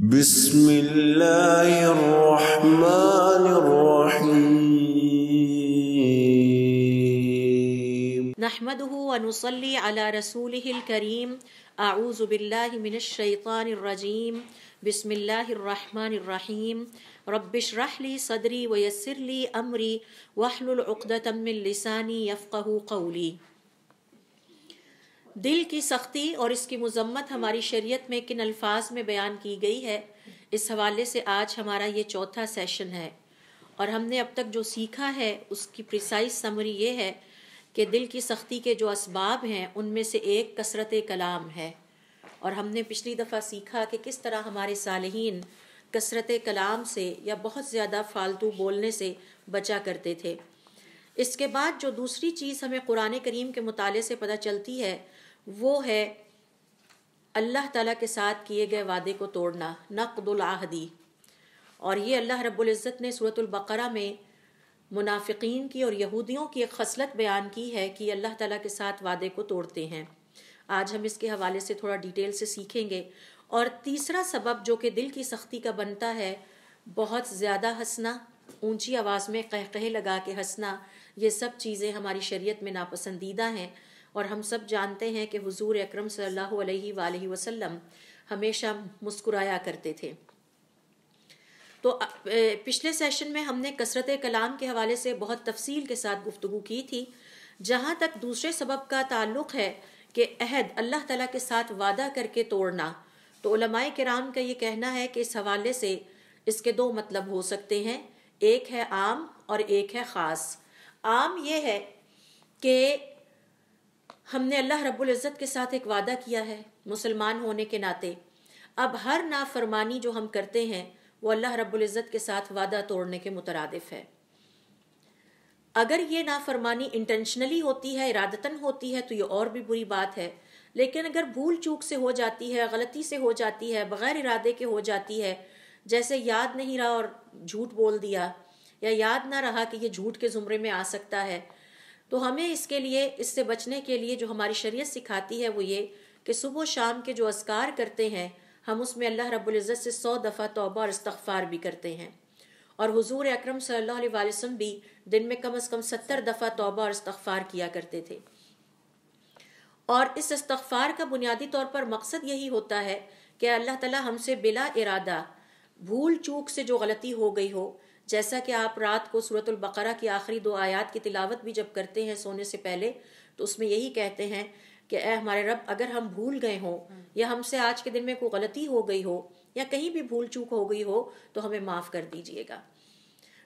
بسم الله الرحمن الرحيم نحمده ونصلي على رسوله الكريم أعوذ بالله من الشيطان الرجيم بسم الله الرحمن الرحيم رب اشرح لي صدري ويسر لي أمري واحلل عقدة من لساني يفقه قولي दिल की सख्ती और इसकी मजम्मत हमारी शरीयत में किन अल्फाज में बयान की गई है इस हवाले से आज हमारा ये चौथा सेशन है और हमने अब तक जो सीखा है उसकी प्रिसाइज समरी ये है कि दिल की सख्ती के जो इसबाब हैं उनमें से एक कसरत कलाम है और हमने पिछली दफ़ा सीखा कि किस तरह हमारे सालहीन कसरत कलाम से या बहुत ज़्यादा फालतू बोलने से बचा करते थे इसके बाद जो दूसरी चीज़ हमें कुरान करीम के मुताले से पता चलती है वो है अल्लाह ताला के साथ किए गए वादे को तोड़ना नकदुलहदी और ये अल्लाह रब्ज़त ने सूरतुल्बकरा में मुनाफिकीन की और यहूदियों की एक खसलत बयान की है कि अल्लाह ताला के साथ वादे को तोड़ते हैं आज हम इसके हवाले से थोड़ा डिटेल से सीखेंगे और तीसरा सबब जो कि दिल की सख्ती का बनता है बहुत ज़्यादा हंसना ऊंची आवाज़ में कह कहे लगा के हंसना ये सब चीज़ें हमारी शरीयत में नापसंदीदा हैं और हम सब जानते हैं कि हुजूर अकरम सल्लल्लाहु अलैहि वालैहि वसल्लम हमेशा मुस्कुराया करते थे तो पिछले सेशन में हमने कसरत कलाम के हवाले से बहुत तफसील के साथ गुफ्तु की थी जहाँ तक दूसरे सबब का ताल्लुक है कि अहद अल्लाह ताला के साथ वादा करके तोड़ना तो उलमाए कराम का ये कहना है कि इस हवाले से इसके दो मतलब हो सकते हैं एक है आम और एक है ख़ास आम ये है कि हमने अल्लाह रब्बुल इज़्ज़त के साथ एक वादा किया है मुसलमान होने के नाते अब हर नाफरमानी जो हम करते हैं वो अल्लाह रब्बुल इज़्ज़त के साथ वादा तोड़ने के मुतरदफ है अगर ये नाफरमानी इंटेंशनली होती है इरादतन होती है तो ये और भी बुरी बात है लेकिन अगर भूल चूक से हो जाती है गलती से हो जाती है बग़ैर इरादे के हो जाती है जैसे याद नहीं रहा और झूठ बोल दिया या याद ना रहा कि ये झूठ के ज़ुमरे में आ सकता है तो हमें इसके लिए इससे बचने के लिए जो हमारी शरीयत सिखाती है वो ये कि सुबह शाम के जो असकार करते हैं हम उसमें अल्लाह रब्ज़त से सौ दफ़ा तोबा और इस्तफ़ार भी करते हैं और हुजूर अकरम सल्लल्लाहु अलैहि वसल्लम भी दिन में कम अज़ कम सत्तर दफ़ा तोबा और इस्तफ़ार किया करते थे और इस इस्तफ़ार का बुनियादी तौर पर मकसद यही होता है कि अल्लाह ताला हमसे बिला इरादा भूल चूक से जो गलती हो गई हो जैसा कि आप रात को सूरतुल बकरा की आखिरी दो आयात की तिलावत भी जब करते हैं सोने से पहले तो उसमें यही कहते हैं कि ए हमारे रब अगर हम भूल गए हों या हमसे आज के दिन में कोई गलती हो गई हो या कहीं भी भूल चूक हो गई हो तो हमें माफ़ कर दीजिएगा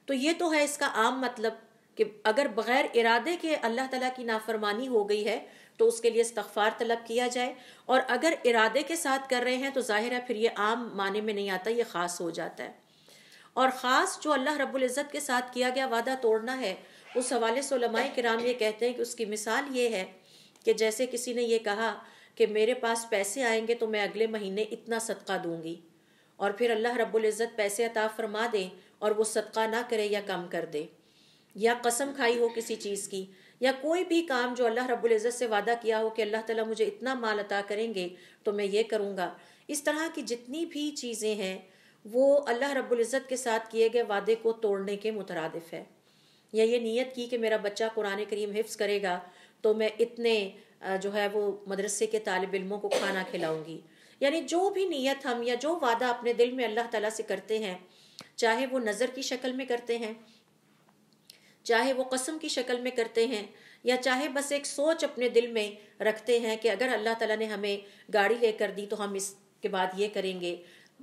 तो ये तो है इसका आम मतलब कि अगर बग़ैर इरादे के अल्लाह तला की नाफरमानी हो गई है तो उसके लिए इस्तफ़ार तलब किया जाए और अगर इरादे के साथ कर रहे हैं तो जाहिर है फिर ये आम माने में नहीं आता ये ख़ास हो जाता है और ख़ास जो अल्लाह रबुल्ज़त के साथ किया गया वादा तोड़ना है उस हवाले से कराम ये कहते हैं कि उसकी मिसाल ये है कि जैसे किसी ने यह कहा कि मेरे पास पैसे आएंगे तो मैं अगले महीने इतना सदका दूंगी और फिर अल्लाह रब्ज़त पैसे अता फरमा दे और वो सदका ना करे या कम कर दे या कसम खाई हो किसी चीज़ की या कोई भी काम जो अल्लाह रब्ज़त से वादा किया हो कि अल्लाह ताला मुझे इतना माल अता करेंगे तो मैं ये करूँगा इस तरह की जितनी भी चीज़ें हैं वो अल्लाह इज़्ज़त के साथ किए गए वादे को तोड़ने के मुतरद है या ये नीयत की कि मेरा बच्चा कुरान करीम हिफ्स करेगा तो मैं इतने जो है वो मदरसे के तालब इलमों को खाना खिलाऊंगी यानी जो भी नीयत हम या जो वादा अपने दिल में अल्लाह ताला से करते हैं चाहे वो नज़र की शक्ल में करते हैं चाहे वो कसम की शक्ल में करते हैं या चाहे बस एक सोच अपने दिल में रखते हैं कि अगर अल्लाह ताला ने हमें गाड़ी लेकर दी तो हम इसके बाद ये करेंगे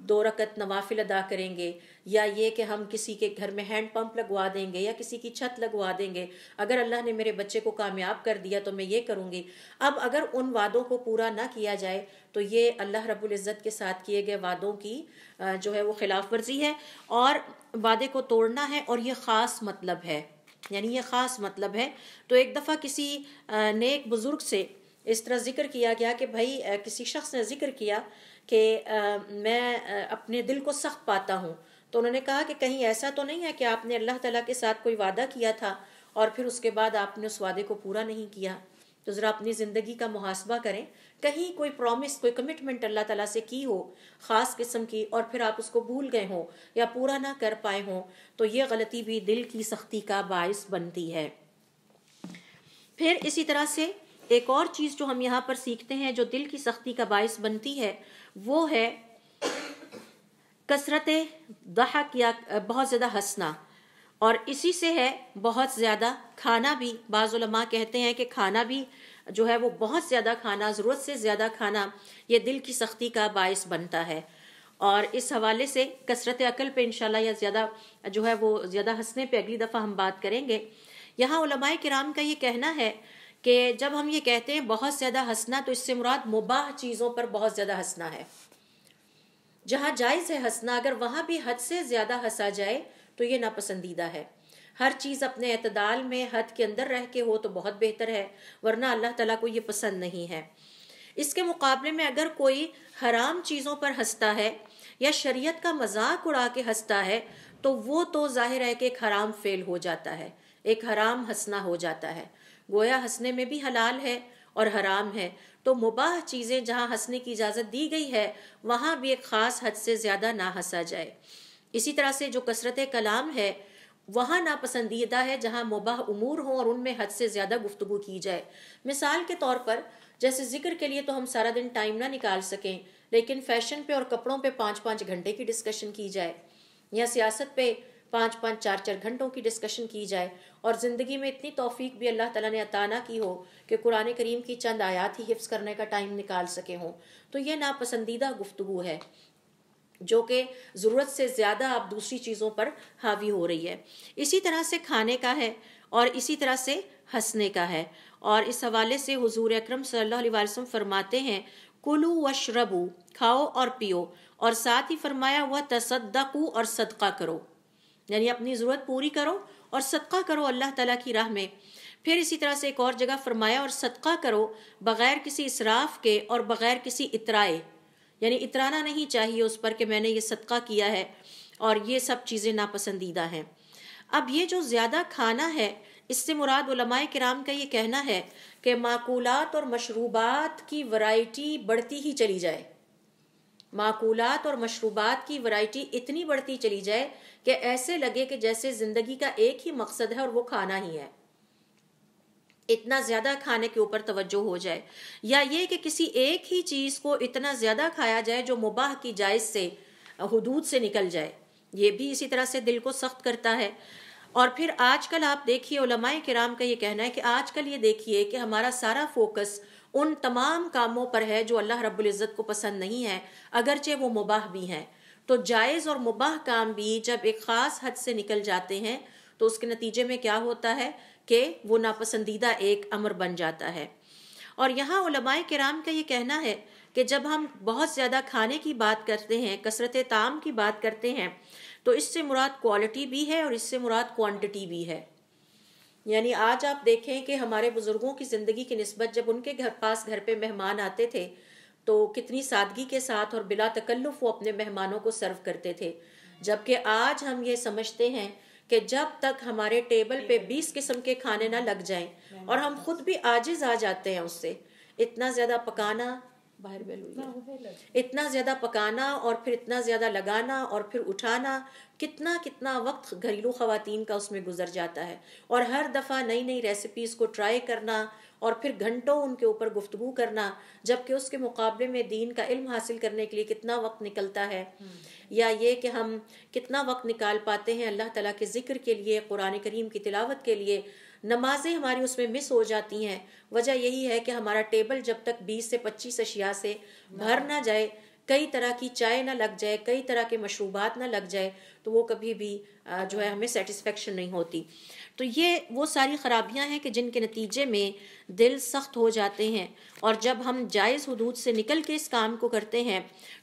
दो रकत नवाफिल अदा करेंगे या ये कि हम किसी के घर में हैंड पंप लगवा देंगे या किसी की छत लगवा देंगे अगर अल्लाह ने मेरे बच्चे को कामयाब कर दिया तो मैं ये करूँगी अब अगर उन वादों को पूरा ना किया जाए तो ये अल्लाह रब्बुल इज़्ज़त के साथ किए गए वादों की जो है वो खिलाफ वर्जी है और वादे को तोड़ना है और ये ख़ास मतलब है यानी ये ख़ास मतलब है तो एक दफ़ा किसी नेक बुज़ुर्ग से इस तरह जिक्र किया गया कि भाई किसी शख्स ने जिक्र किया कि मैं अपने दिल को सख्त पाता हूँ तो उन्होंने कहा कि कहीं ऐसा तो नहीं है कि आपने अल्लाह ताला के साथ कोई वादा किया था और फिर उसके बाद आपने उस वादे को पूरा नहीं किया तो ज़रा अपनी ज़िंदगी का मुहासबा करें कहीं कोई प्रॉमिस कोई कमिटमेंट अल्लाह ताला से की हो ख़ास किस्म की और फिर आप उसको भूल गए हों या पूरा ना कर पाए हों तो ये गलती भी दिल की सख्ती का बायस बनती है फिर इसी तरह से एक और चीज़ जो हम यहाँ पर सीखते हैं जो दिल की सख्ती का बायस बनती है वो है कसरत दहक या बहुत ज़्यादा हंसना और इसी से है बहुत ज़्यादा खाना भी बाज़ुलमा कहते हैं कि खाना भी जो है वो बहुत ज़्यादा खाना ज़रूरत से ज़्यादा खाना ये दिल की सख्ती का बायस बनता है और इस हवाले से कसरत अकल पे इन या ज़्यादा जो है वो ज़्यादा हंसने पे अगली दफ़ा हम बात करेंगे यहाँ उलमाए कराम का ये कहना है कि जब हम ये कहते हैं बहुत ज़्यादा हंसना तो इससे मुराद मुबाह चीज़ों पर बहुत ज़्यादा हंसना है जहां जायज़ है हंसना अगर वहां भी हद से ज़्यादा हंसा जाए तो ये नापसंदीदा है हर चीज़ अपने अतदाल में हद के अंदर रह के हो तो बहुत बेहतर है वरना अल्लाह तला को ये पसंद नहीं है इसके मुकाबले में अगर कोई हराम चीज़ों पर हंसता है या शरीयत का मजाक उड़ा के हंसता है तो वो तो जाहिर है कि एक हराम फेल हो जाता है एक हराम हंसना हो जाता है गोया हंसने में भी हलाल है और हराम है तो मुबाह चीज़ें जहाँ हंसने की इजाज़त दी गई है वहाँ भी एक ख़ास हद से ज़्यादा ना हंसा जाए इसी तरह से जो कसरत कलाम है वहाँ नापसंदीदा है जहाँ मुबाह उमूर हों और उनमें हद से ज़्यादा गुफ्तु की जाए मिसाल के तौर पर जैसे जिक्र के लिए तो हम सारा दिन टाइम ना निकाल सकें लेकिन फैशन पे और कपड़ों पे पाँच पाँच घंटे की डिस्कशन की जाए या सियासत पे पाँच पाँच चार चार घंटों की डिस्कशन की जाए और ज़िंदगी में इतनी तोफ़ी भी अल्लाह ताला ने अताना की हो कि कुरान करीम की चंद आयात ही हिफ्स करने का टाइम निकाल सके हों तो यह नापसंदीदा गुफ्तु है जो कि ज़रूरत से ज़्यादा आप दूसरी चीज़ों पर हावी हो रही है इसी तरह से खाने का है और इसी तरह से हंसने का है और इस हवाले से हजूर अक्रम सल्लल्लाहु फरमाते हैं कुलू व शरबू खाओ और पियो और साथ ही फरमाया हुआ तसदकू और सदका करो यानी अपनी ज़रूरत पूरी करो और सदका करो अल्लाह तला की राह में फिर इसी तरह से एक और जगह फरमाया और सदका करो बग़ैर किसी इसराफ के और बग़ैर किसी इतराए यानी इतराना नहीं चाहिए उस पर कि मैंने ये सदका किया है और ये सब चीज़ें नापसंदीदा हैं अब ये जो ज़्यादा खाना है इससे मुराद उलमाए कराम का ये कहना है कि माकूलत और मशरूबात की वैरायटी बढ़ती ही चली जाए माकूलात और मशरूबात की वैरायटी इतनी बढ़ती चली जाए कि ऐसे लगे कि जैसे जिंदगी का एक ही मकसद है और वो खाना ही है इतना ज्यादा खाने के ऊपर तवज्जो हो जाए या ये कि किसी एक ही चीज को इतना ज्यादा खाया जाए जो मुबाह की जायज से हदूद से निकल जाए ये भी इसी तरह से दिल को सख्त करता है और फिर आजकल आप देखिए उलमाए कराम का ये कहना है कि आजकल ये देखिए कि हमारा सारा फोकस उन तमाम कामों पर है जो अल्लाह रब्ज़त को पसंद नहीं है अगरचे वो मुबाह भी हैं तो जायज़ और मुबाह काम भी जब एक ख़ास हद से निकल जाते हैं तो उसके नतीजे में क्या होता है कि वो नापसंदीदा एक अमर बन जाता है और यहाँ उलमाए कराम का ये कहना है कि जब हम बहुत ज़्यादा खाने की बात करते हैं कसरत ताम की बात करते हैं तो इससे मुराद क्वालिटी भी है और इससे मुराद क्वांटिटी भी है यानी आज आप देखें कि हमारे बुजुर्गों की जिंदगी की नस्बत जब उनके घर पास घर पे मेहमान आते थे तो कितनी सादगी के साथ और बिला तकल्लुफ वो अपने मेहमानों को सर्व करते थे जबकि आज हम ये समझते हैं कि जब तक हमारे टेबल पे 20 किस्म के खाने ना लग जाएं और हम खुद भी आजिज आ जाते हैं उससे इतना ज्यादा पकाना बाहर बेलुइया हाँ, इतना ज़्यादा पकाना और फिर इतना ज़्यादा लगाना और फिर उठाना कितना कितना वक्त घरेलू ख़वातीन का उसमें गुजर जाता है और हर दफ़ा नई नई रेसिपीज़ को ट्राई करना और फिर घंटों उनके ऊपर गुफ्तु करना जबकि उसके मुकाबले में दीन का इल्म हासिल करने के लिए कितना वक्त निकलता है हम्म। या ये कि हम कितना वक्त निकाल पाते हैं अल्लाह तला के ज़िक्र के लिए कुरान करीम की तिलावत के लिए नमाजें हमारी उसमें मिस हो जाती हैं वजह यही है कि हमारा टेबल जब तक 20 से 25 अशिया से भर ना जाए कई तरह की चाय ना लग जाए कई तरह के मशरूबात ना लग जाए तो वो कभी भी जो है हमें सेटिस्फेक्शन नहीं होती तो ये वो सारी ख़राबियां हैं कि जिनके नतीजे में दिल सख्त हो जाते हैं और जब हम जायज़ हदूद से निकल के इस काम को करते हैं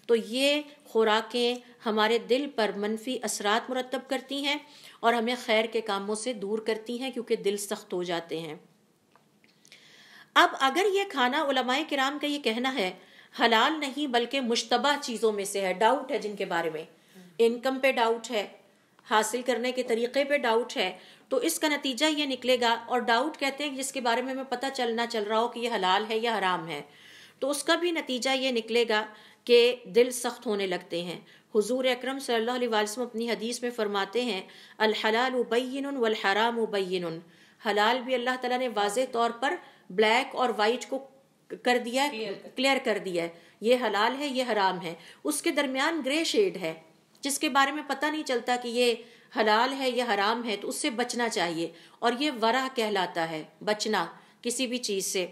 तो ये खुराकें हमारे दिल पर मनफी असरात मुरतब करती हैं और हमें खैर के कामों से दूर करती हैं क्योंकि दिल सख्त हो जाते हैं अब अगर यह खाना उलमाए कराम का ये कहना है हलाल नहीं बल्कि मुशतबा चीज़ों में से है डाउट है जिनके बारे में इनकम पे डाउट है हासिल करने के तरीके पे डाउट है तो इसका नतीजा ये निकलेगा और डाउट कहते हैं जिसके बारे में हमें पता चलना चल रहा हो कि ये हलाल है या हराम है तो उसका भी नतीजा ये निकलेगा कि दिल सख्त होने लगते हैं हुजूर अकरम सल्लल्लाहु अलैहि वसल्लम अपनी हदीस में फरमाते हैं अल हलाल उबैन वल हराम उबैन हलाल भी अल्लाह ताला ने वाज तौर पर ब्लैक और वाइट को कर दिया है क्लियर कर दिया है ये हलाल है ये हराम है उसके दरमियान ग्रे शेड है जिसके बारे में पता नहीं चलता कि ये हलाल है या हराम है तो उससे बचना चाहिए और ये वरा कहलाता है बचना किसी भी चीज से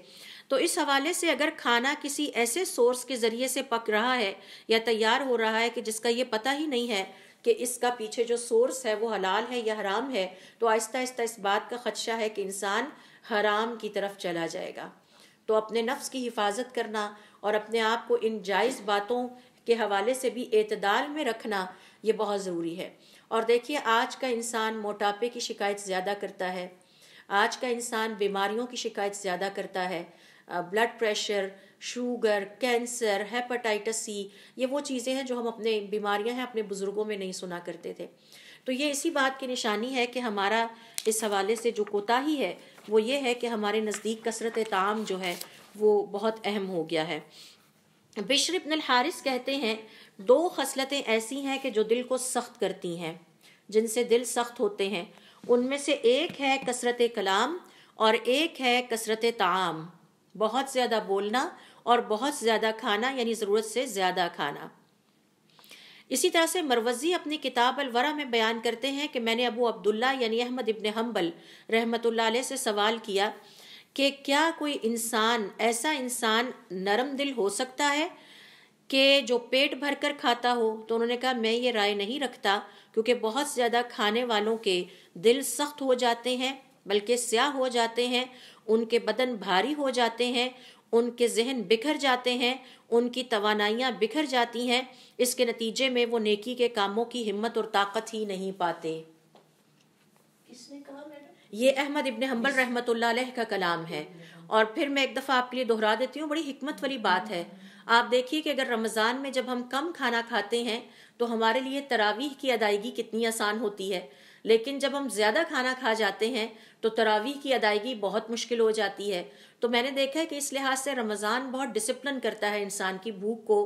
तो इस हवाले से अगर खाना किसी ऐसे सोर्स के ज़रिए से पक रहा है या तैयार हो रहा है कि जिसका ये पता ही नहीं है कि इसका पीछे जो सोर्स है वो हलाल है या हराम है तो आहिस्ता आहिस्ता इस बात का खदशा है कि इंसान हराम की तरफ चला जाएगा तो अपने नफ्स की हिफाजत करना और अपने आप को इन जायज़ बातों के हवाले से भी एतदाल में रखना ये बहुत ज़रूरी है और देखिए आज का इंसान मोटापे की शिकायत ज़्यादा करता है आज का इंसान बीमारियों की शिकायत ज़्यादा करता है blood pressure sugar cancer hepatitis C ये वो चीज़ें हैं जो हम अपने बीमारियां हैं अपने बुज़ुर्गों में नहीं सुना करते थे तो ये इसी बात की निशानी है कि हमारा इस हवाले से जो कोताही है वो ये है कि हमारे नज़दीक कसरत ताम जो है वो बहुत अहम हो गया है बिशर इब्न हारिस कहते हैं दो खसलतें ऐसी हैं कि जो दिल को सख्त करती हैं जिनसे दिल सख्त होते हैं उनमें से एक है कसरत कलाम और एक है कसरत ताम बहुत ज़्यादा बोलना और बहुत ज़्यादा खाना यानी ज़रूरत से ज़्यादा खाना इसी तरह से मरवजी अपनी किताब अलवरा में बयान करते हैं कि मैंने अबू अब्दुल्ला यानी अहमद इब्ने हम्बल रहमतुल्ला अलैह से सवाल किया कि क्या कोई इंसान ऐसा इंसान नरम दिल हो सकता है कि जो पेट भरकर खाता हो तो उन्होंने कहा मैं ये राय नहीं रखता क्योंकि बहुत ज़्यादा खाने वालों के दिल सख्त हो जाते हैं बल्कि स्याह हो जाते हैं उनके बदन भारी हो जाते हैं उनके जहन बिखर जाते हैं उनकी तोानाइयाँ बिखर जाती हैं इसके नतीजे में वो नेकी के कामों की हिम्मत और ताकत ही नहीं पाते ये अहमद इबन हम्बल रहमत का कलाम है और फिर मैं एक दफ़ा आपके लिए दोहरा देती हूँ बड़ी हिकमत वाली बात है आप देखिए कि अगर रमज़ान में जब हम कम खाना खाते हैं तो हमारे लिए तरावीह की अदायगी कितनी आसान होती है लेकिन जब हम ज़्यादा खाना खा जाते हैं तो तरावी की अदायगी बहुत मुश्किल हो जाती है तो मैंने देखा है कि इस लिहाज से रमज़ान बहुत डिसिप्लिन करता है इंसान की भूख को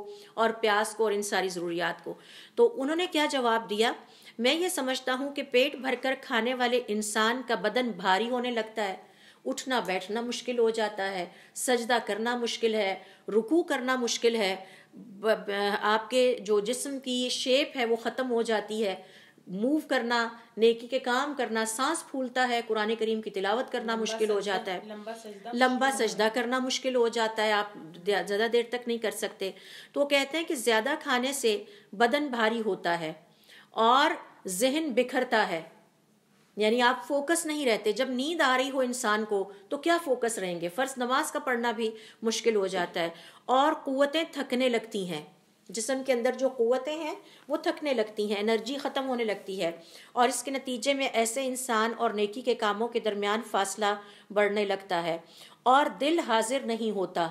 और प्यास को और इन सारी ज़रूरियात को तो उन्होंने क्या जवाब दिया मैं ये समझता हूँ कि पेट भरकर खाने वाले इंसान का बदन भारी होने लगता है उठना बैठना मुश्किल हो जाता है सजदा करना मुश्किल है रुकू करना मुश्किल है आपके जो जिस्म की शेप है वो ख़त्म हो जाती है मूव करना नेकी के काम करना सांस फूलता है कुरान करीम की तिलावत करना मुश्किल हो जाता है लंबा सजदा, करना मुश्किल हो जाता है आप ज़्यादा देर तक नहीं कर सकते तो वो कहते हैं कि ज़्यादा खाने से बदन भारी होता है और जहन बिखरता है यानी आप फोकस नहीं रहते जब नींद आ रही हो इंसान को तो क्या फोकस रहेंगे फ़र्ज नमाज का पढ़ना भी मुश्किल हो जाता है और कुतें थकने लगती हैं जिसम के अंदर जो क़वतें हैं वो थकने लगती हैं एनर्जी ख़त्म होने लगती है और इसके नतीजे में ऐसे इंसान और नेकी के कामों के दरमियान फ़ासला बढ़ने लगता है और दिल हाजिर नहीं होता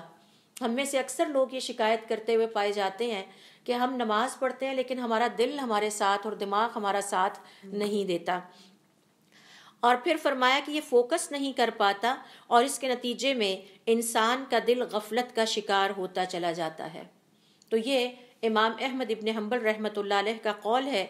हम में से अक्सर लोग ये शिकायत करते हुए पाए जाते हैं कि हम नमाज़ पढ़ते हैं लेकिन हमारा दिल हमारे साथ और दिमाग हमारा साथ नहीं देता और फिर फरमाया कि ये फोकस नहीं कर पाता और इसके नतीजे में इंसान का दिल गफलत का शिकार होता चला जाता है तो ये इमाम अहमद इबन हम्बल रहमत का कौल है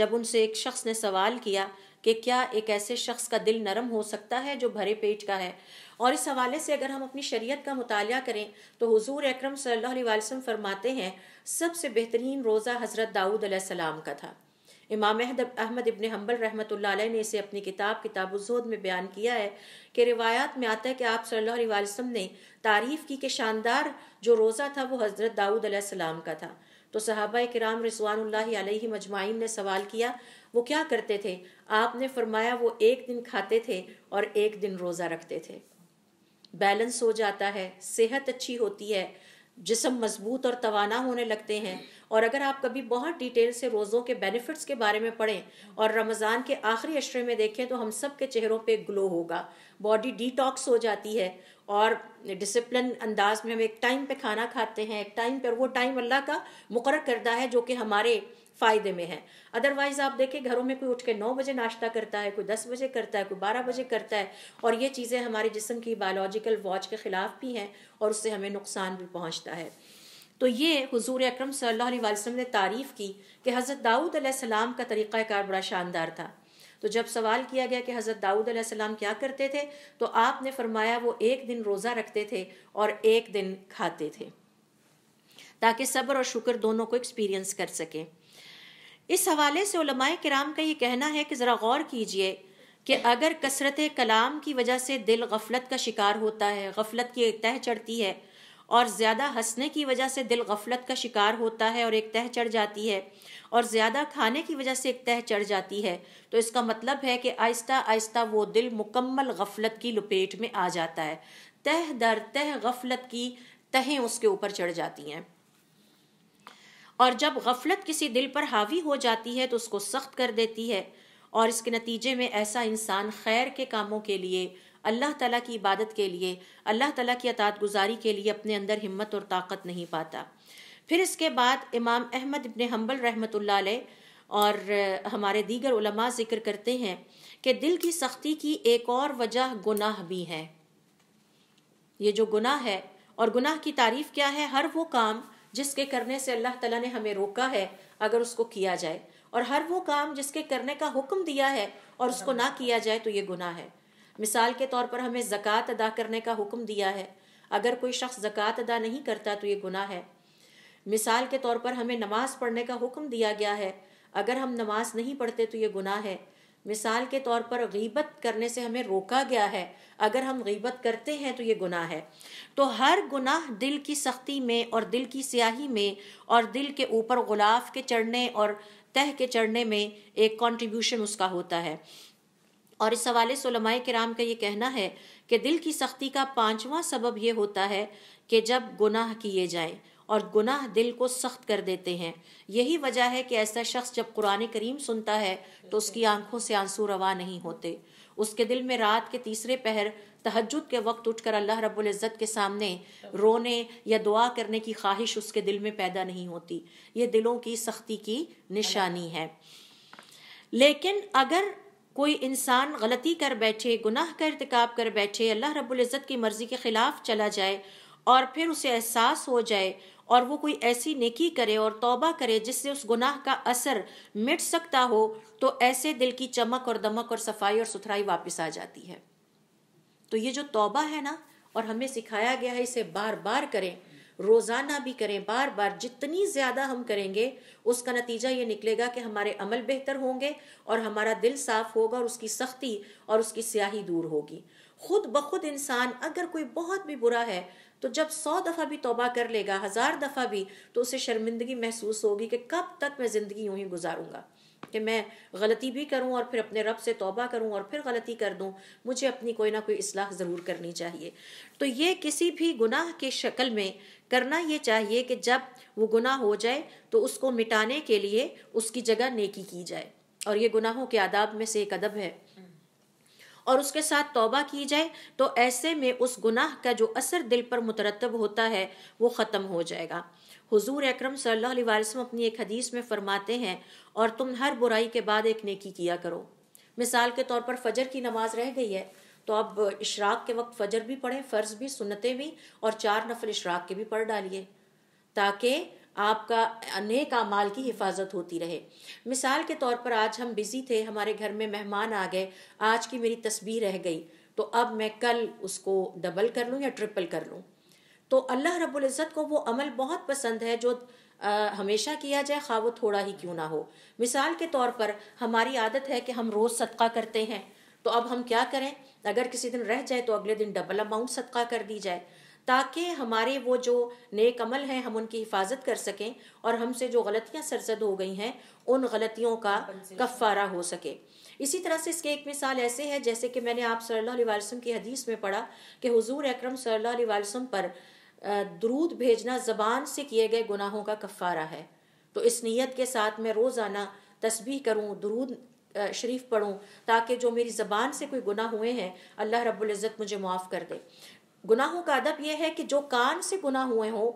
जब उनसे एक शख्स ने सवाल किया कि क्या एक ऐसे शख्स का दिल नरम हो सकता है जो भरे पेट का है और इस हवाले से अगर हम अपनी शरीयत का मुताल करें तो हजूर अक्रम सल्हसम फरमाते हैं सबसे बेहतरीन रोज़ा हज़रत दाऊद सलाम का था इमाम अहमद इबन हम्बल रहमत ने इसे अपनी किताब जोद में बयान किया है कि रिवायात में आता है कि आप सल्लल्लाहु वसम ने तारीफ़ की कि शानदार जो रोज़ा था वो हज़रत दाऊद सलाम का था तो सहाबा कराम रिजवान मजमाइन ने सवाल किया वो क्या करते थे आपने फरमाया वो एक दिन खाते थे और एक दिन रोज़ा रखते थे बैलेंस हो जाता है सेहत अच्छी होती है जिसम मजबूत और तवाना होने लगते हैं और अगर आप कभी बहुत डिटेल से रोज़ों के बेनिफिट्स के बारे में पढ़ें और रमज़ान के आखिरी अशरे में देखें तो हम सब के चेहरों पर ग्लो होगा बॉडी डिटॉक्स हो जाती है और डिसिप्लिन अंदाज में हम एक टाइम पे खाना खाते हैं एक टाइम पर वो टाइम अल्लाह का मुकर करता है जो कि हमारे फ़ायदे में है अदरवाइज़ आप देखें घरों में कोई उठ के नौ बजे नाश्ता करता है कोई दस बजे करता है कोई बारह बजे करता है और ये चीज़ें हमारे जिसम की बायोलॉजिकल वॉच के ख़िलाफ़ भी हैं और उससे हमें नुकसान भी पहुँचता है तो ये हुजूर अकरम सल्लल्लाहु अलैहि वसल्लम ने तारीफ़ की कि हज़रत दाऊद का तरीक़ाकार बड़ा शानदार था तो जब सवाल किया गया कि हज़रत दाऊद अलैहिस्सलाम क्या करते थे तो आपने फरमाया वो एक दिन रोज़ा रखते थे और एक दिन खाते थे ताकि सब्र और शुक्र दोनों को एक्सपीरियंस कर सकें इस हवाले से उलमाए कराम का ये कहना है कि ज़रा गौर कीजिए कि अगर कसरत कलाम की वजह से दिल गफलत का शिकार होता है गफलत की तह चढ़ती है और ज़्यादा हंसने की वजह से दिल गफलत का शिकार होता है और एक तह चढ़ जाती है और ज़्यादा खाने की वजह से एक तह चढ़ जाती है तो इसका मतलब है कि आहिस्ता आहिस्ता वो दिल मुकम्मल गफलत की लपेट में आ जाता है तह दर तह गफलत की तहें उसके ऊपर चढ़ जाती हैं और जब गफलत किसी दिल पर हावी हो जाती है तो उसको सख्त कर देती है और इसके नतीजे में ऐसा इंसान खैर के कामों के लिए अल्लाह तला की इबादत के लिए अल्लाह तला की अतात गुजारी के लिए अपने अंदर हिम्मत और ताकत नहीं पाता फिर इसके बाद इमाम अहमद इबन हम्बल रहमत और हमारे दीगर उलमा जिक्र करते हैं कि दिल की सख्ती की एक और वजह गुनाह भी है ये जो गुनाह है और गुनाह की तारीफ क्या है हर वो काम जिसके करने से अल्लाह तला ने हमें रोका है अगर उसको किया जाए और हर वो काम जिसके करने का हुक्म दिया है और उसको ना किया जाए तो ये गुनाह है मिसाल के तौर पर हमें ज़क़़त अदा करने का हुक्म दिया है अगर कोई शख्स जक़ात अदा नहीं करता तो ये गुनाह है मिसाल के तौर पर हमें नमाज़ पढ़ने का हुक्म दिया गया है अगर हम नमाज नहीं पढ़ते तो ये गुनाह है मिसाल के तौर पर गीबत करने से हमें रोका गया है अगर हम गीबत करते हैं तो ये गुनाह है तो हर गुनाह दिल की सख्ती में और दिल की स्याही में और दिल के ऊपर गुलाफ के चढ़ने और तह के चढ़ने में एक कंट्रीब्यूशन उसका होता है और इस हवाले के कराम का ये कहना है कि दिल की सख्ती का पांचवा सबब यह होता है कि जब गुनाह किए जाए और गुनाह दिल को सख्त कर देते हैं यही वजह है कि ऐसा शख्स जब कुरान करीम सुनता है तो उसकी आंखों से आंसू रवा नहीं होते उसके दिल में रात के तीसरे पहर तहजद के वक्त उठकर अल्लाह रब्बुल इज़्ज़त के सामने रोने या दुआ करने की ख्वाहिश उसके दिल में पैदा नहीं होती ये दिलों की सख्ती की निशानी है लेकिन अगर कोई इंसान गलती कर बैठे गुनाह का इरतकाब कर बैठे अल्लाह रबुल्ज़त की मर्ज़ी के ख़िलाफ़ चला जाए और फिर उसे एहसास हो जाए और वो कोई ऐसी नेकी करे और तौबा करे जिससे उस गुनाह का असर मिट सकता हो तो ऐसे दिल की चमक और दमक और सफाई और सुथराई वापस आ जाती है तो ये जो तौबा है ना और हमें सिखाया गया है इसे बार बार करें रोज़ाना भी करें बार बार जितनी ज़्यादा हम करेंगे उसका नतीजा ये निकलेगा कि हमारे अमल बेहतर होंगे और हमारा दिल साफ होगा और उसकी सख्ती और उसकी स्याही दूर होगी खुद ब खुद इंसान अगर कोई बहुत भी बुरा है तो जब सौ दफ़ा भी तोबा कर लेगा हज़ार दफ़ा भी तो उसे शर्मिंदगी महसूस होगी कि कब तक मैं ज़िंदगी यूं ही गुजारूंगा कि मैं गलती भी करूं और फिर अपने रब से तौबा करूं और फिर गलती कर दूं मुझे अपनी कोई ना कोई इसलाह ज़रूर करनी चाहिए तो ये किसी भी गुनाह के शक्ल में करना ये चाहिए कि जब वो गुनाह हो जाए तो उसको मिटाने के लिए उसकी जगह नेकी की जाए और ये गुनाहों के आदाब में से एक अदब है और उसके साथ तौबा की जाए तो ऐसे में उस गुनाह का जो असर दिल पर मुतरतब होता है वो ख़त्म हो जाएगा हुजूर अकरम सल्लल्लाहु अलैहि वसल्लम अपनी एक हदीस में फरमाते हैं और तुम हर बुराई के बाद एक नेकी किया करो मिसाल के तौर पर फजर की नमाज रह गई है तो अब इशराक के वक्त फजर भी पढ़ें फ़र्ज भी सुनते भी और चार नफल इशराक के भी पढ़ डालिए ताकि आपका अनेक अमाल की हिफाजत होती रहे मिसाल के तौर पर आज हम बिज़ी थे हमारे घर में मेहमान आ गए आज की मेरी तस्वीर रह गई तो अब मैं कल उसको डबल कर लूँ या ट्रिपल कर लूँ तो अल्लाह रब्बुल इज़्ज़त को वो अमल बहुत पसंद है जो आ, हमेशा किया जाए खा वो थोड़ा ही क्यों ना हो मिसाल के तौर पर हमारी आदत है कि हम रोज़ सदका करते हैं तो अब हम क्या करें अगर किसी दिन रह जाए तो अगले दिन डबल अमाउंट सदका कर दी जाए ताकि हमारे वो जो नेक अमल हैं हम उनकी हिफाजत कर सकें और हमसे जो गलतियां सरजद हो गई हैं उन गलतियों का कफ़ारा हो सके इसी तरह से इसके एक मिसाल ऐसे है जैसे कि मैंने आप सल्लल्लाहु अलैहि वसल्लम की हदीस में पढ़ा कि हुजूर अकरम सल्लल्लाहु अलैहि वसल्लम पर दरूद भेजना ज़बान से किए गए गुनाहों का कफ़ारा है तो इस नीयत के साथ मैं रोज़ाना तस्बीह करूँ दरूद शरीफ पढ़ूँ ताकि जो मेरी ज़बान से कोई गुनाह हुए हैं अल्लाह रबुल्जत मुझे माफ कर दे गुनाहों का अदब यह है कि जो कान से गुनाह हुए हों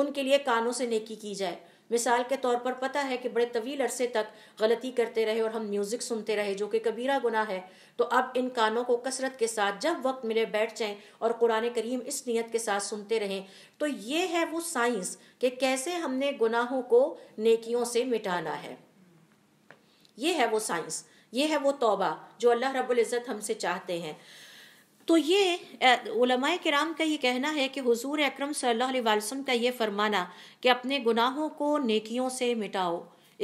उनके लिए कानों से नेकी की जाए मिसाल के तौर पर पता है कि बड़े तवील अरसे तक गलती करते रहे और हम म्यूज़िक सुनते रहे जो कि कबीरा गुनाह है तो अब इन कानों को कसरत के साथ जब वक्त मिले बैठ जाएं और कुरान करीम इस नीयत के साथ सुनते रहें तो ये है वो साइंस कि कैसे हमने गुनाहों को नेकियों से मिटाना है ये है वो साइंस ये है वो तौबा जो अल्लाह रबुल्जत हमसे चाहते हैं तो ये उलमाए कराम का ये कहना है कि हुजूर अकरम सल्लल्लाहु अलैहि वसल्लम का ये फरमाना कि अपने गुनाहों को नेकियों से मिटाओ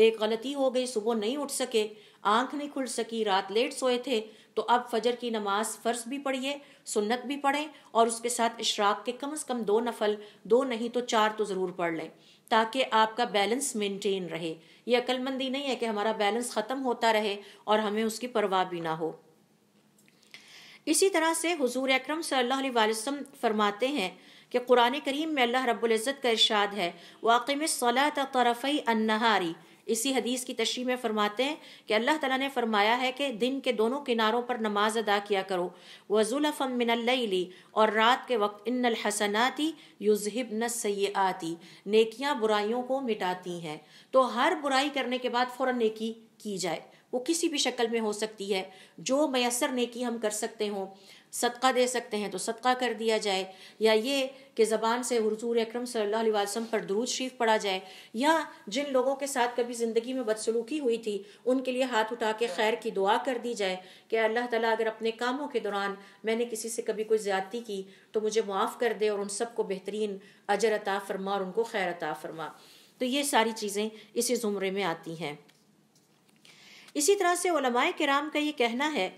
एक गलती हो गई सुबह नहीं उठ सके आंख नहीं खुल सकी रात लेट सोए थे तो अब फजर की नमाज फ़र्ज भी पढ़िए सुन्नत भी पढ़ें और उसके साथ इशराक के कम अज़ कम दो नफल दो नहीं तो चार तो ज़रूर पढ़ लें ताकि आपका बैलेंस मेंटेन रहे ये अक्लमंदी नहीं है कि हमारा बैलेंस ख़त्म होता रहे और हमें उसकी परवाह भी ना हो इसी तरह से हुजूर अकरम सल्लल्लाहु अलैहि वसल्लम फरमाते हैं कि कुरान करीम में अल्लाह रब्बुल इज़्ज़त का इरशाद है वाक़िम सलात तरफ़ई अन्नहारी इसी हदीस की तशरी में फरमाते हैं कि अल्लाह तला ने फरमाया है कि दिन के दोनों किनारों पर नमाज अदा किया करो वजुलफम मिनल्लैली और रात के वक्त इन हसनाती युजहिब न सयाती नकियाँ बुराइयों को मिटाती हैं तो हर बुराई करने के बाद फ़ौर नेकी की जाए वो किसी भी शक्ल में हो सकती है जो मैसर नेकी हम कर सकते हों सदका दे सकते हैं तो सदका कर दिया जाए या ये कि ज़बान से हजूर अक्रम सल अलैहि पर दरूद शरीफ पढ़ा जाए या जिन लोगों के साथ कभी ज़िंदगी में बदसलूकी हुई थी उनके लिए हाथ उठा के खैर की दुआ कर दी जाए कि अल्लाह ताला अगर अपने कामों के दौरान मैंने किसी से कभी कोई ज़्यादती की तो मुझे मुआफ़ कर दे और उन सबको बेहतरीन अजर अता फरमा और उनको खैर अता फरमा तो ये सारी चीज़ें इसी ज़ुमरे में आती हैं इसी तरह से कराम का ये कहना है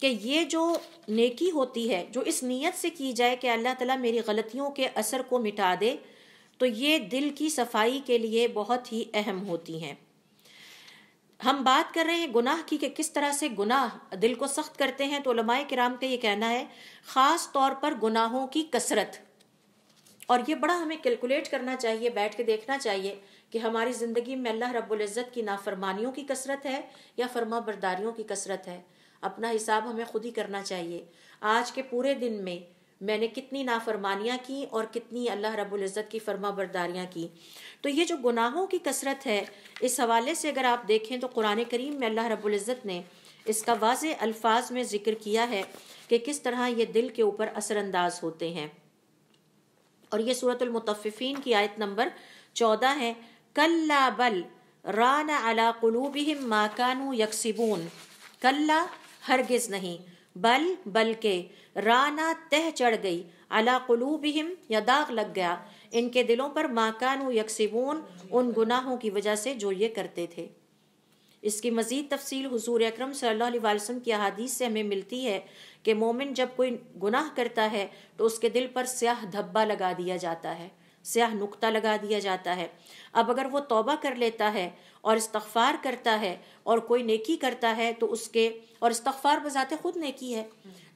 कि ये जो नेकी होती है जो इस नीयत से की जाए कि अल्लाह ताला मेरी गलतियों के असर को मिटा दे तो ये दिल की सफाई के लिए बहुत ही अहम होती हैं हम बात कर रहे हैं गुनाह की कि किस तरह से गुनाह दिल को सख्त करते हैं तो लमाय कराम का ये कहना है ख़ास तौर पर गुनाहों की कसरत और ये बड़ा हमें कैलकुलेट करना चाहिए बैठ के देखना चाहिए कि हमारी ज़िंदगी में अल्लाह रब्बुल इज़्ज़त की नाफरमानियों की कसरत है या फरमा बरदारियों की कसरत है अपना हिसाब हमें खुद ही करना चाहिए आज के पूरे दिन में मैंने कितनी नाफरमानियाँ की और कितनी अल्लाह रब्बुल इज़्ज़त की फरमा बरदारियाँ की तो ये जो गुनाहों की कसरत है इस हवाले से अगर आप देखें तो कुरान करीम में अल्लाह रब्बुल इज़्ज़त ने इसका वाज अल्फाज में ज़िक्र किया है कि किस तरह ये दिल के ऊपर असरअंदाज होते हैं और ये सूरतमतफ़ीन की आयत नंबर चौदह है कल्ला बल रान अला कलूब माकानू यकसिबून कल्ला हरगिज नहीं बल बल्कि राना तह चढ़ गई अला कलूबहिम या दाग लग गया इनके दिलों पर माकान यकसिबून उन गुनाहों की वजह से जो ये करते थे इसकी मजीद तफसील हजूर अक्रम सल्लाम की अहादीस से हमें मिलती है कि मोमिन जब कोई गुनाह करता है तो उसके दिल पर स्याह धब्बा लगा दिया जाता है स्याह नुक्ता लगा दिया जाता है अब अगर वो तौबा कर लेता है और इस्तफ़ार करता है और कोई नेकी करता है तो उसके और इस्तफ़ार बजाते खुद नेकी है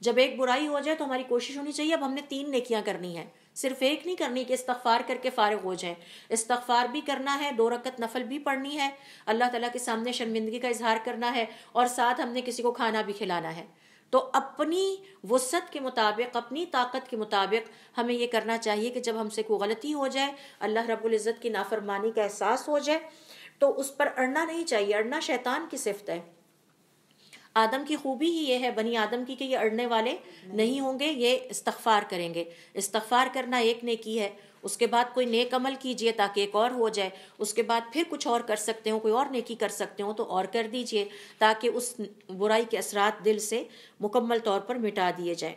जब एक बुराई हो जाए तो हमारी कोशिश होनी चाहिए अब हमने तीन नेकियां करनी है सिर्फ एक नहीं करनी कि इस्तफ़ार करके फ़ारग हो जाए इस्तफ़ार भी करना है दो रकत नफल भी पढ़नी है अल्लाह तला के सामने शर्मिंदगी का इजहार करना है और साथ हमने किसी को खाना भी खिलाना है तो अपनी वसत के मुताबिक अपनी ताकत के मुताबिक हमें ये करना चाहिए कि जब हमसे कोई गलती हो जाए अल्लाह रब्बुल इज़्ज़त की नाफरमानी का एहसास हो जाए तो उस पर अड़ना नहीं चाहिए अड़ना शैतान की सिफत है आदम की खूबी ही ये है बनी आदम की कि ये अड़ने वाले नहीं, नहीं होंगे ये इस्तफ़ार करेंगे इस्तफ़ार करना एक ने की है उसके बाद कोई नेक अमल कीजिए ताकि एक और हो जाए उसके बाद फिर कुछ और कर सकते हो कोई और नेकी कर सकते हो तो और कर दीजिए ताकि उस बुराई के असरात दिल से मुकम्मल तौर पर मिटा दिए जाए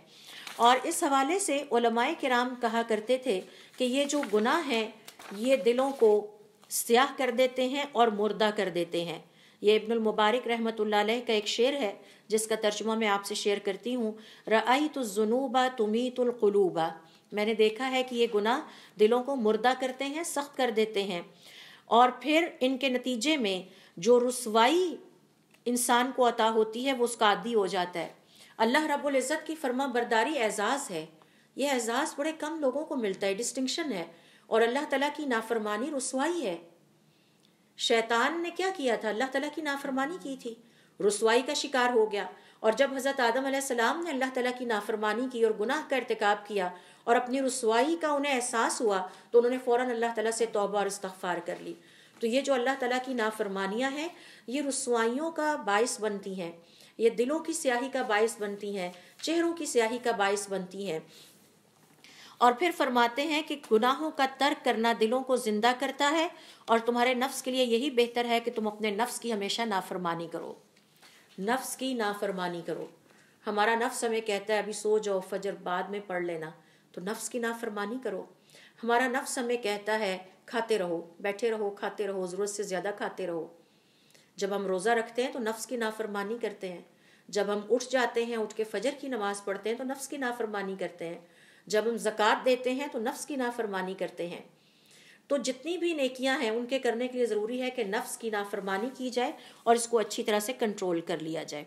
और इस हवाले से ओलमाए कराम कहा करते थे कि ये जो गुनाह हैं ये दिलों को स्याह कर देते हैं और मुर्दा कर देते हैं ये इब्नुल मुबारक रहमत का एक शेर है जिसका तर्जुमा मैं आपसे शेयर करती हूँ रई तो जुनूबा मैंने देखा है कि ये गुनाह दिलों को मुर्दा करते हैं सख्त कर देते हैं और फिर इनके नतीजे में जो रसवाई इंसान को अता होती है वो उसका आदि हो जाता है अल्लाह रब्बुल इज़्ज़त की फरमा बरदारी एजाज़ है यह एजाज़ बड़े कम लोगों को मिलता है डिस्टिंक्शन है और अल्लाह तला की नाफरमानी रसवाई है शैतान ने क्या किया था अल्लाह तला की नाफरमानी की थी रसवाई का शिकार हो गया और जब हज़रत आदम सलाम ने अल्लाह तला की नाफरमानी की और गुनाह का इरतकब किया और अपनी रसवाई का उन्हें एहसास हुआ तो उन्होंने फ़ौर अल्लाह तला से तोबा और इस्तफ़ार कर ली तो ये जो अल्लाह तला की नाफरमानियाँ हैं ये रसवाइयों का बायस बनती हैं ये दिलों की स्याही का बायस बनती हैं चेहरों की स्याही का बायस बनती हैं और फिर फरमाते हैं कि गुनाहों का तर्क करना दिलों को ज़िंदा करता है और तुम्हारे नफ्स के लिए यही बेहतर है कि तुम अपने नफ्स की हमेशा नाफरमानी करो नफ्स की नाफरमानी करो हमारा नफ्स हमें कहता है अभी सो जाओ फजर बाद में पढ़ लेना तो नफ्स की नाफरमानी करो हमारा नफ्स हमें कहता है खाते रहो बैठे रहो खाते रहो ज़रूरत से ज़्यादा खाते रहो जब हम रोज़ा रखते हैं तो नफ्स की नाफरमानी करते हैं जब हम उठ जाते हैं उठ के फजर की नमाज़ पढ़ते हैं तो नफ्स की नाफरमानी करते हैं जब हम जक़ात देते हैं तो नफ्स की नाफरमानी करते हैं तो जितनी भी नेकियां हैं उनके करने के लिए ज़रूरी है कि नफ्स की नाफरमानी की जाए और इसको अच्छी तरह से कंट्रोल कर लिया जाए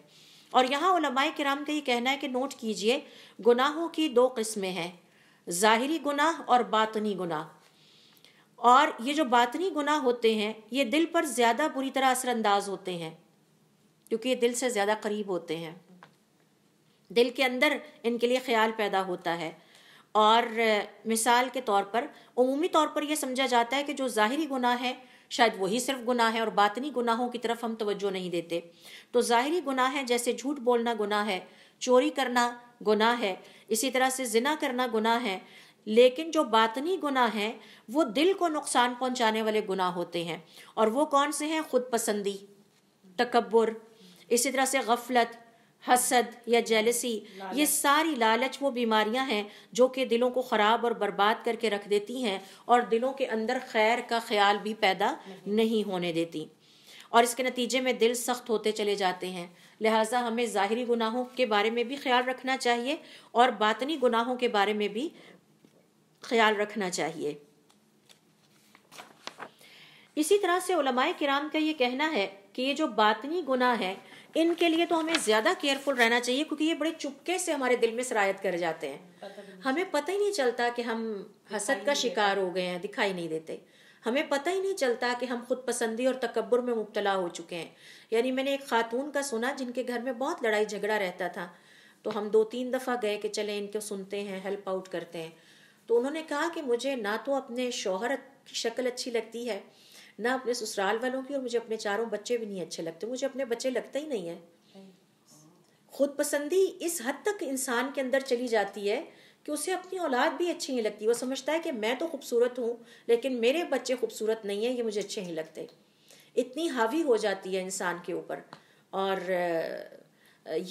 और यहाँ उलमाए कराम का ये कहना है कि नोट कीजिए गुनाहों की दो किस्में हैं ज़ाहरी गुनाह और बातनी गुनाह और ये जो बातनी गुनाह होते हैं ये दिल पर ज़्यादा बुरी तरह असरअंदाज होते हैं क्योंकि ये दिल से ज़्यादा करीब होते हैं दिल के अंदर इनके लिए ख्याल पैदा होता है और मिसाल के तौर पर उमूमी तौर पर यह समझा जाता है कि जो ज़ाहरी गुनाह है शायद वही सिर्फ गुनाह है और बातनी गुनाहों की तरफ हम तवज्जो नहीं देते तो ज़ाहरी गुनाह है जैसे झूठ बोलना गुनाह है चोरी करना गुनाह है इसी तरह से जिना करना गुनाह है लेकिन जो बातनी गुनाह हैं वो दिल को नुकसान पहुंचाने वाले गुनाह होते हैं और वो कौन से हैं खुद पसंदी तकबर इसी तरह से गफलत हसद या जेलसी ये सारी लालच वो बीमारियां हैं जो कि दिलों को ख़राब और बर्बाद करके रख देती हैं और दिलों के अंदर खैर का ख्याल भी पैदा नहीं होने देती और इसके नतीजे में दिल सख्त होते चले जाते हैं लिहाजा हमें ज़ाहरी गुनाहों के बारे में भी ख्याल रखना चाहिए और बातनी गुनाहों के बारे में भी ख्याल रखना चाहिए इसी तरह से उलमाए किराम का ये कहना है कि ये जो बातनी गुनाह है इनके लिए तो हमें ज़्यादा केयरफुल रहना चाहिए क्योंकि ये बड़े चुपके से हमारे दिल में सरायत कर जाते हैं पता हमें पता ही नहीं चलता कि हम हसद का शिकार हो गए हैं दिखाई नहीं देते हमें पता ही नहीं चलता कि हम खुद पसंदी और तकबर में मुबतला हो चुके हैं यानी मैंने एक खातून का सुना जिनके घर में बहुत लड़ाई झगड़ा रहता था तो हम दो तीन दफ़ा गए कि चले इनको सुनते हैं हेल्प आउट करते हैं तो उन्होंने कहा कि मुझे ना तो अपने शोहर की शक्ल अच्छी लगती है ना अपने ससुराल वालों की और मुझे अपने चारों बच्चे भी नहीं अच्छे लगते मुझे अपने बच्चे लगता ही नहीं है खुद पसंदी इस हद तक इंसान के अंदर चली जाती है कि उसे अपनी औलाद भी अच्छी नहीं लगती वो समझता है कि मैं तो खूबसूरत हूँ लेकिन मेरे बच्चे खूबसूरत नहीं है ये मुझे अच्छे नहीं लगते इतनी हावी हो जाती है इंसान के ऊपर और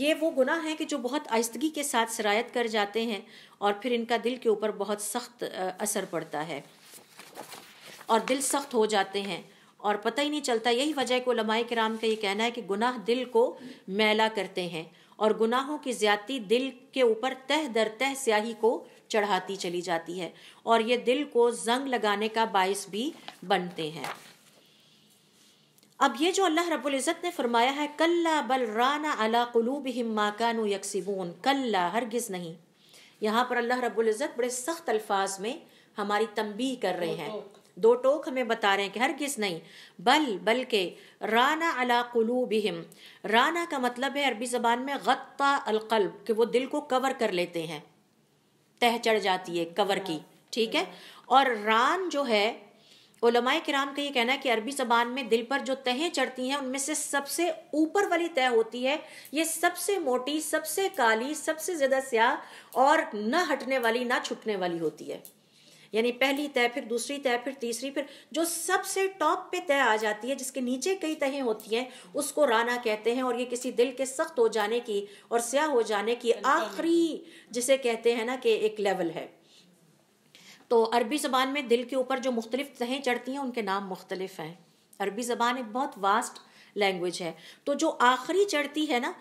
ये वो गुनाह हैं कि जो बहुत आहिस्तगी के साथ शरायत कर जाते हैं और फिर इनका दिल के ऊपर बहुत सख्त असर पड़ता है और दिल सख्त हो जाते हैं और पता ही नहीं चलता यही वजह को लमाए कराम का ये कहना है कि गुनाह दिल को मैला करते हैं और गुनाहों की ज्यादती दिल के ऊपर तह दर तह स्याही को चढ़ाती चली जाती है और ये दिल को जंग लगाने का बायस भी बनते हैं अब ये जो अल्लाह रब्बुल इज़्ज़त ने फरमाया है कल्ला बल राना अला कलूब मा कानू यकसिबून कल्ला हरगिज़ नहीं यहाँ पर अल्लाह रब्बुल इज़्ज़त बड़े सख्त अल्फाज में हमारी तंबीह कर रहे हैं दो टोक हमें बता रहे हैं कि हर किस नहीं बल बल्कि राना अला कलूबिहिम राना का मतलब है अरबी ज़बान में गत्ता अलकल्ब कि वो दिल को कवर कर लेते हैं तह चढ़ जाती है कवर की ठीक है और रान जो है ओलमाए कराम का ये कहना है कि अरबी ज़बान में दिल पर जो तहें चढ़ती हैं उनमें से सबसे ऊपर वाली तह होती है ये सबसे मोटी सबसे काली सबसे ज़्यादा स्याह और ना हटने वाली ना छुटने वाली होती है यानी पहली तय फिर दूसरी तय फिर तीसरी फिर जो सबसे टॉप पे तय आ जाती है जिसके नीचे कई तहें होती हैं उसको राना कहते हैं और ये किसी दिल के सख्त हो जाने की और स्याह हो जाने की आखिरी जिसे कहते हैं ना कि एक लेवल है तो अरबी ज़बान में दिल के ऊपर जो मुख्तलिफ तहें चढ़ती हैं उनके नाम मुख्तलिफ हैं अरबी ज़बान एक बहुत वास्ट लैंग्वेज है तो जो आखिरी चढ़ती है ना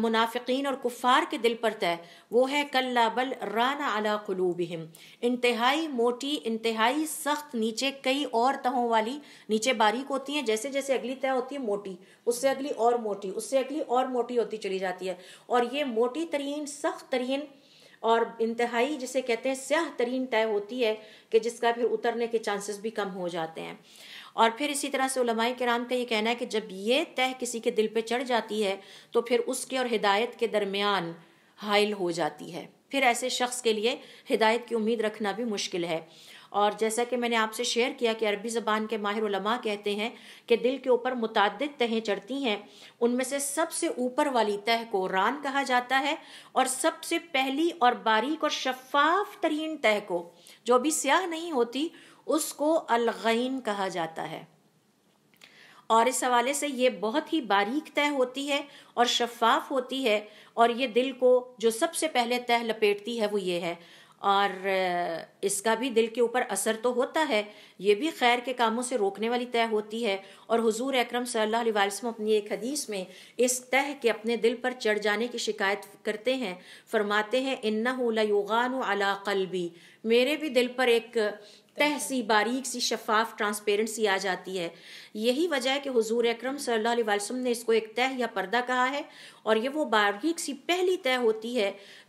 मुनाफिकीन और कुफ़ार के दिल पर तय वो है कल्ला बल राना अला कलूबहम इंतहाई मोटी इंतहाई सख्त नीचे कई और तहों वाली नीचे बारीक होती हैं जैसे जैसे अगली तय होती है मोटी उससे अगली और मोटी उससे अगली और मोटी होती चली जाती है और ये मोटी तरीन सख्त तरीन और इंतहाई जिसे कहते हैं स्याह तरीन तय होती है कि जिसका फिर उतरने के चांसेस भी कम हो जाते हैं और फिर इसी तरह से उलमाई कराम का ये कहना है कि जब ये तह किसी के दिल पे चढ़ जाती है तो फिर उसके और हिदायत के दरमियान हाइल हो जाती है फिर ऐसे शख्स के लिए हिदायत की उम्मीद रखना भी मुश्किल है और जैसा कि मैंने आपसे शेयर किया कि अरबी ज़बान के माहिर उलमा कहते हैं कि दिल के ऊपर मुतद तहें चढ़ती हैं उनमें से सबसे ऊपर वाली तह को रान कहा जाता है और सबसे पहली और बारीक और शफाफ तरीन तह को जो अभी स्याह नहीं होती उसको अलगैन कहा जाता है और इस हवाले से ये बहुत ही बारीक तय होती है और शफाफ होती है और ये दिल को जो सबसे पहले तह लपेटती है वो ये है और इसका भी दिल के ऊपर असर तो होता है ये भी खैर के कामों से रोकने वाली तय होती है और हुजूर अकरम सल्लल्लाहु अलैहि वसल्लम अपनी एक हदीस में इस तह के अपने दिल पर चढ़ जाने की शिकायत करते हैं फरमाते हैं इन्ना योगान अला कल्बी मेरे भी दिल पर एक तह सी बारीक सी शफाफ ट्रांसपेरेंसी आ जाती है यही वजह है कि हुजूर अकरम सल्लल्लाहु अलैहि वसल्लम ने इसको एक तह या पर्दा कहा है और ये वो बारीक सी पहली तय होती है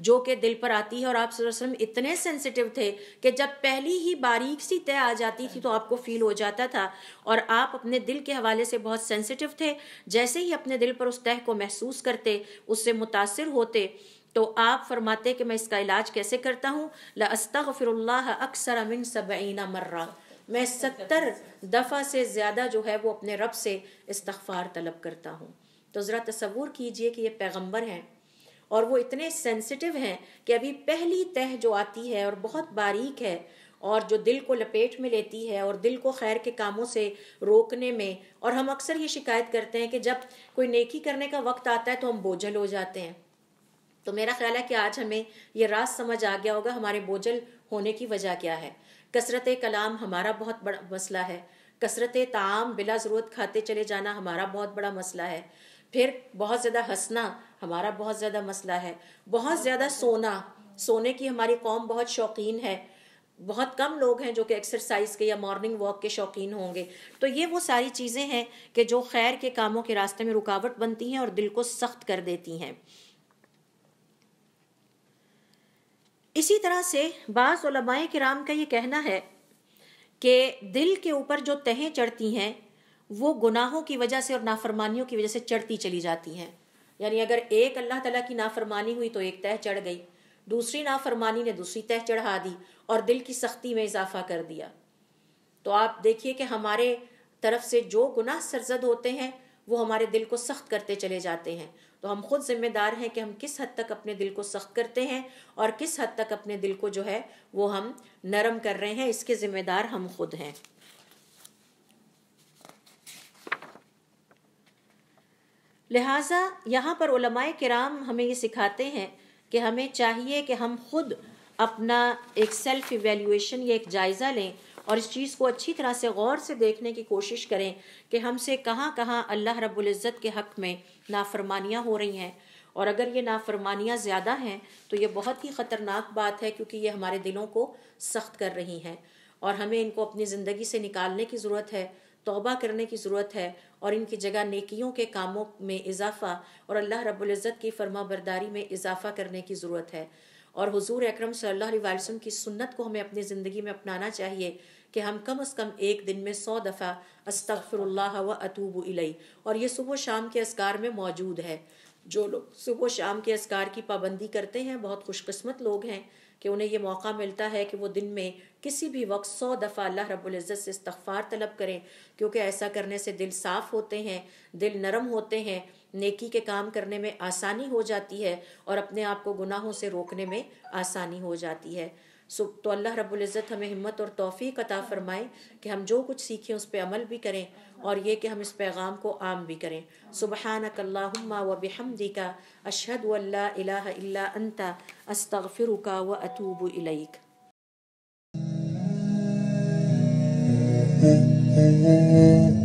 जो कि दिल पर आती है और आप वसल्लम इतने सेंसिटिव थे कि जब पहली ही बारीक सी तय आ जाती थी तो आपको फील हो जाता था और आप अपने दिल के हवाले से बहुत सेंसिटिव थे जैसे ही अपने दिल पर उस तह को महसूस करते उससे मुतासर होते तो आप फरमाते कि मैं इसका इलाज कैसे करता हूँ लस्तफ़िरल्ला अक्सर अमिन सबईना मर्रा मैं सत्तर दफ़ा से ज़्यादा जो है वो अपने रब से इस्तफ़ार तलब करता हूँ तो ज़रा तस्वूर कीजिए कि ये पैगम्बर हैं और वो इतने सेंसिटिव हैं कि अभी पहली तह जो आती है और बहुत बारीक है और जो दिल को लपेट में लेती है और दिल को खैर के कामों से रोकने में और हम अक्सर ये शिकायत करते हैं कि जब कोई नेकी करने का वक्त आता है तो हम बोझल हो जाते हैं तो मेरा ख्याल है कि आज हमें ये राज समझ आ गया होगा हमारे बोझल होने की वजह क्या है कसरत कलाम हमारा बहुत बड़ा मसला है कसरत ताम बिला ज़रूरत खाते चले जाना हमारा बहुत बड़ा मसला है फिर बहुत ज़्यादा हंसना हमारा बहुत ज़्यादा मसला है बहुत ज़्यादा सोना सोने की हमारी कौम बहुत शौकीन है बहुत कम लोग हैं जो कि एक्सरसाइज के या मॉर्निंग वॉक के शौकीन होंगे तो ये वो सारी चीज़ें हैं कि जो खैर के कामों के रास्ते में रुकावट बनती हैं और दिल को सख्त कर देती हैं इसी तरह से बाज़ कराम का ये कहना है कि दिल के ऊपर जो तहें चढ़ती हैं वो गुनाहों की वजह से और नाफरमानियों की वजह से चढ़ती चली जाती हैं यानी अगर एक अल्लाह तला की नाफरमानी हुई तो एक तह चढ़ गई दूसरी नाफरमानी ने दूसरी तह चढ़ा दी और दिल की सख्ती में इजाफा कर दिया तो आप देखिए कि हमारे तरफ से जो गुनाह सरजद होते हैं वो हमारे दिल को सख्त करते चले जाते हैं तो हम खुद जिम्मेदार हैं कि हम किस हद तक अपने दिल को सख्त करते हैं और किस हद तक अपने दिल को जो है वो हम नरम कर रहे हैं इसके जिम्मेदार हम खुद हैं लिहाजा यहाँ पर उलमाए किराम हमें ये सिखाते हैं कि हमें चाहिए कि हम खुद अपना एक सेल्फ इवेल्यूएशन या एक जायज़ा लें और इस चीज़ को अच्छी तरह से गौर से देखने की कोशिश करें कि हमसे कहाँ कहाँ अल्लाह रब्बुल इज़्ज़त के हक़ में नाफरमानियाँ हो रही हैं और अगर ये नाफरमानियाँ ज़्यादा हैं तो ये बहुत ही ख़तरनाक बात है क्योंकि ये हमारे दिलों को सख्त कर रही हैं और हमें इनको अपनी ज़िंदगी से निकालने की ज़रूरत है तोबा करने की ज़रूरत है और इनकी जगह नेकियों के कामों में इजाफ़ा और अल्लाह रब्ज़त की फरमा बरदारी में इजाफ़ा करने की ज़रूरत है और हुजूर अकरम सल्लल्लाहु अलैहि वसल्लम की सुन्नत को हमें अपनी ज़िंदगी में अपनाना चाहिए कि हम कम अज़ कम एक दिन में सौ दफ़ा अस्तफ़र व अतूब इलई और ये सुबह शाम के असकार में मौजूद है जो लोग सुबह शाम के असकार की पाबंदी करते हैं बहुत खुशकस्मत लोग हैं कि उन्हें ये मौका मिलता है कि वो दिन में किसी भी वक्त सौ दफ़ा अल्लाह रबुल्जत से इस्तफ़ार तलब करें क्योंकि ऐसा करने से दिल साफ़ होते हैं दिल नरम होते हैं नेकी के काम करने में आसानी हो जाती है और अपने आप को गुनाहों से रोकने में आसानी हो जाती है सो तो अल्लाह रब्बुल इज़्ज़त हमें हिम्मत और तोफ़ी अता फ़रमाए कि हम जो कुछ सीखें उस पर अमल भी करें और ये कि हम इस पैगाम को आम भी करें सुबहान कल्ला वब हमदी का अशहद अल्ला अंता अस्तफ़िर व अतूब इलैक Mm-hmm.